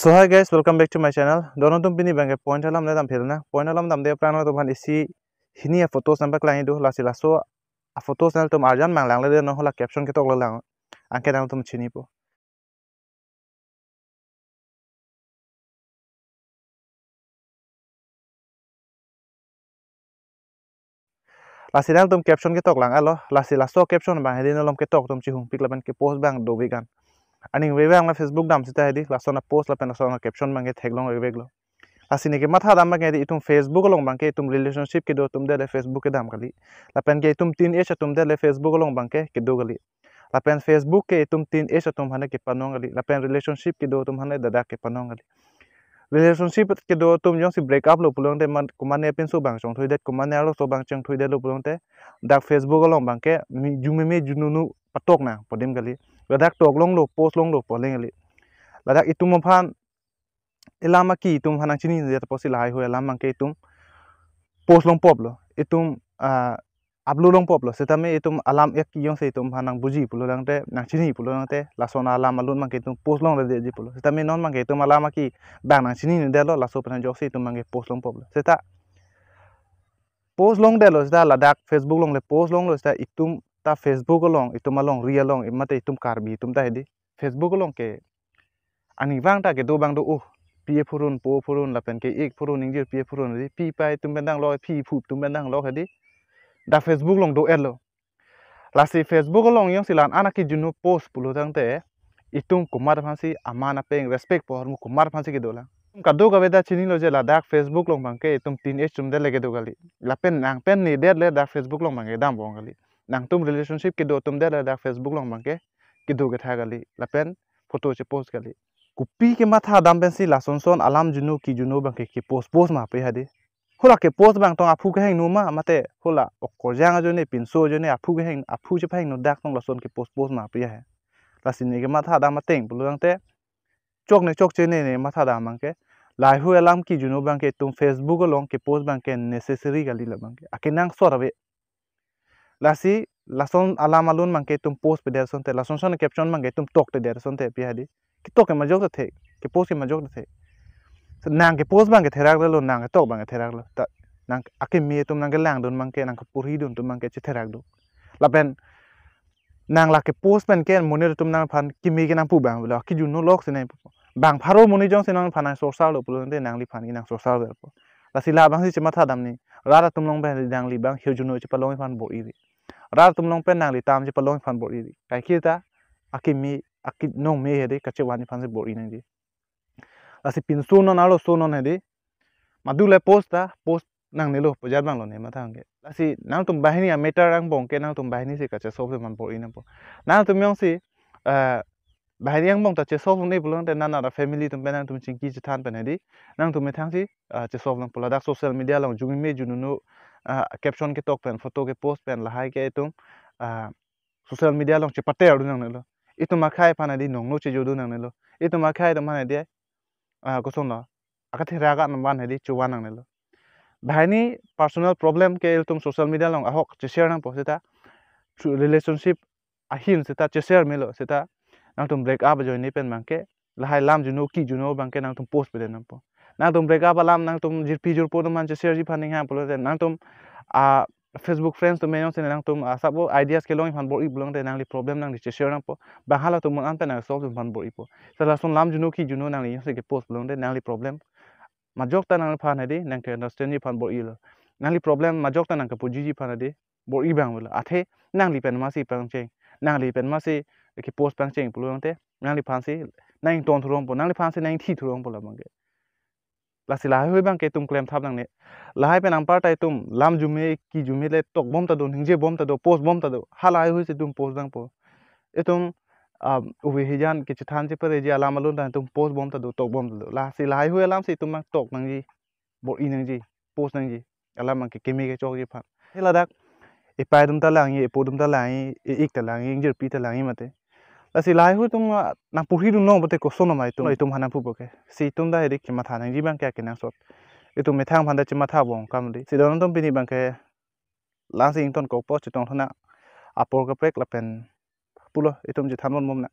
so hi guys welcome back to my channel दोनों तुम बिनी बैंक पॉइंट हलम ने दम फिरना पॉइंट हलम दम दे प्राण तुम इसी हिनी फोटोस नंबर क्लाइन दो लासी लासो फोटोस नल तुम आर्जन मांग लांग ले न होला कैप्शन के तोक लांग आंके दांग तुम छिनी पो लासी दांग तुम कैप्शन के तोक लांग आलो लासी लासो कैप्शन बांग हेदिन लम के तोक तुम छिहुं पिक लबन के पोस्ट बांग दोबी गान आनी वेवे आंगा फेसबुक दाम है लास्ट लासोना पोस्ट लापे लास्ट सोना कैप्शन मंगे थेगलों वेवेगलो लास्ट के माथा दाम मंगे हेदि फेसबुक लोंग बंके तुम रिलेशनशिप के तुम दे फेसबुक के दाम गली लापेन के तुम तीन एश तुम दे फेसबुक लोंग बंके के दो गली लापेन फेसबुक के तुम तीन एश तुम हने के पनों गली लापेन रिलेशनशिप के दो तुम हने दादा के पनों गली रिलेशनशिप के दो तुम जो si break up lo pulong te man kumane pin su bang chong thui det kumane alo so bang chong thui det lo pulong te dak facebook lo bang ke mi jume पटोक ना पोदिम गली लदाख टोकलोंग लो पोस लोंग लो पोलेंग गली लदाख इतुम फान इलामा की इतुम हाना चिनी जेत पोसी लाइ हो इलामा के इतुम पोस लोंग पोप लो इतुम ablu long pop lo setame itum alam ek yong se itum hanang buji pulo lang te nang chini pulo lang te lasona alam alun mang itum post long de ji pulo setame non mang itum alam ki bang nang chini de lo laso pan jok se itum mang post long pop lo seta post long de lo seta ladak facebook long le post long lo seta itum ta facebook along itum along ri along imate itum karbi itum ta hedi facebook along ke ani bang ta ke do bang do uh pie phurun po phurun lapen ke ek phurun ingjir pie phurun ri pi pai tum bendang lo phi phup tum bendang lo hedi da facebook long do elo lasi facebook along yang silan anaki junu post pulo tang te itum kumar phansi amana peng respect por mu kumar phansi ke dola कदो गवेदा चिनी लो जे Ladakh Facebook लोंग बंके तुम तीन H तुम दे लेके दो गली लपेन नांग पेन नी देर ले दा फेसबुक लोंग बंके दाम बोंगली नंग तुम रिलेशनशिप दो तुम दे रहा फेसबुक लॉन्ग मांगे किदो के था गली लपेन फोटो चे पोस्ट गली कुपी के माथा दाम पेंसी लासन सोन अलाम जुनो की जुनो बंके की पोस्ट पोस्ट मा पे हदे होला के पोस्ट बंग तो आफू के नो मा माते होला ओको जांग जो ने पिनसो जो ने आफू के आफू जे फाइन नो दाक तो लासन के पोस्ट पोस्ट मा पे है लासिन के माथा दाम मतेंग बुलुंगते चोक ने चोक चे ने माथा दाम मांगे लाइहु अलाम की जुनू बंके तुम फेसबुक लोंग के पोस्ट बंके नेसेसरी गली लबंगे आके सोरवे लासी लासन आला मालून मांगे तुम पोस्ट पे देरसों थे लासन सन कैप्शन मांगे तुम टॉक पे देरसों थे पिहाड़ी कि टॉक में जोग थे कि पोस्ट में जोग थे नांग के पोस्ट मांगे थे रागलो नांग टॉक मांगे थे रागलो त नांग आके मिए तुम नांगे लैंग दोन मांगे नांग पुरी दोन तुम मांगे चे थे रागलो लापन नांग लाके पोस्ट पेन के मुने तुम नांग फान कि मिए के नांग पु बैंग बोला कि जुनो लोग से नहीं बैंग फारो मुने जोंग से नांग फाना सोसाल लो पुलों दे नांग ली फानी नांग सोसाल दे लासी लाबांग सी चे मथा दामनी रा तुम लोग बैंग दांग ली बैंग हिजुनो चे पलोंग फान बो इवी रा तुम लोग पे नांगली ताम जे पलोंग फान बोरी दी काय की ता अकी मी अकी नोंग मे हेदे कचे वानी फान से बोरी ने दी असि पिन सो नन आलो सो नन हेदे मदु ले पोस्ट ता पोस्ट नांग नेलो पुजार बांग लो ने माथा हंगे लासि नांग तुम बाहिनी आ मेटर रंग बोंग के नांग तुम बाहिनी से कचे सोफ मान बोरी ने पो नांग तुम योंग से बाहिर yang bong ta che sof nei bulong te nana da family tum benang tum chingki chi than pen hedi nang tum me thang chi che sof lang pula da social media lang jumi me junu no caption ke tok pen photo ke post pen lahai ke itum social media long che patte adu nang lo itu makhai pana di nonglo che jodu nang lo itu makhai to mane dia kosong lo akathe raga nam ban hedi chuwa nang lo bhani personal problem ke itum social media long ahok che share nang poseta relationship ahim seta che share melo seta nang tum break up join ni pen mangke lahai lam juno ki juno bangke nang tum post pe denam po ना तुम breakup अलम ना तुम जिर पीजुर पोदो मान share जी फानिंग है बोले ना तुम आ फेसबुक फ्रेंड्स तुम मेन से ना तुम सब आइडियाज के लोग इन बोर इब लोग ना प्रॉब्लम ना दिस शेयर ना बहाल तुम मन ना सॉल्व इन बोर इपो सला सुन लाम जुनो की जुनो ना से के पोस्ट लोग ना प्रॉब्लम मजोक ता ना फान दे ना के अंडरस्टैंड जी फान बोर इलो ना प्रॉब्लम मजोक ता ना के पुजी जी फान दे बोर इ बांग बोला अथे ना ली पेन मासी पंग चे ना ली पेन मासी के पोस्ट पंग चे बोलते ना ली फान से ना इन टोन थ्रोम ना ली फान से ना इन थी थ्रोम बोला मंगे लासीलाम क्लैम था नंगने लाइ पेना पार्टा तुम लाम जुमे की जुमे टक बम तो हिंजे बम तो पोस्ट बम तो हा लाइ हुई तुम पोस्ट दंग पो ए तुम उबे हिजान कि चिथान से पर लाम लुन तुम पोस्ट बम तो टक बम तो लासी लाइ हुए लाम से तुम टक नंगी बो इ नंगी पोस्ट नंगी अलाम के केमी के चौक फा हे लद्दाख इपाय तुम तला ए तुम तला इक तला इंजर पी तला मत ลสิลายหุ่ตุ้มนางปุรีดูน้องบุตรก็สนมาไอตุ้มไอตุ้มหันนางผู้บอกแกสิตุ้มได้ริกิมาทานยี่บังแกกินนางสดไอตุ้มไม่ทางพันได้จิมาท้าวงกำดีสิโดนตุ้มปีนี้บังแกล้างสิงต้นกบพอจิตตรงทุน่ะอาปูกระเพกล้วเป็นปุ๋ยไอตุ้มจะทำล้นมุมนะ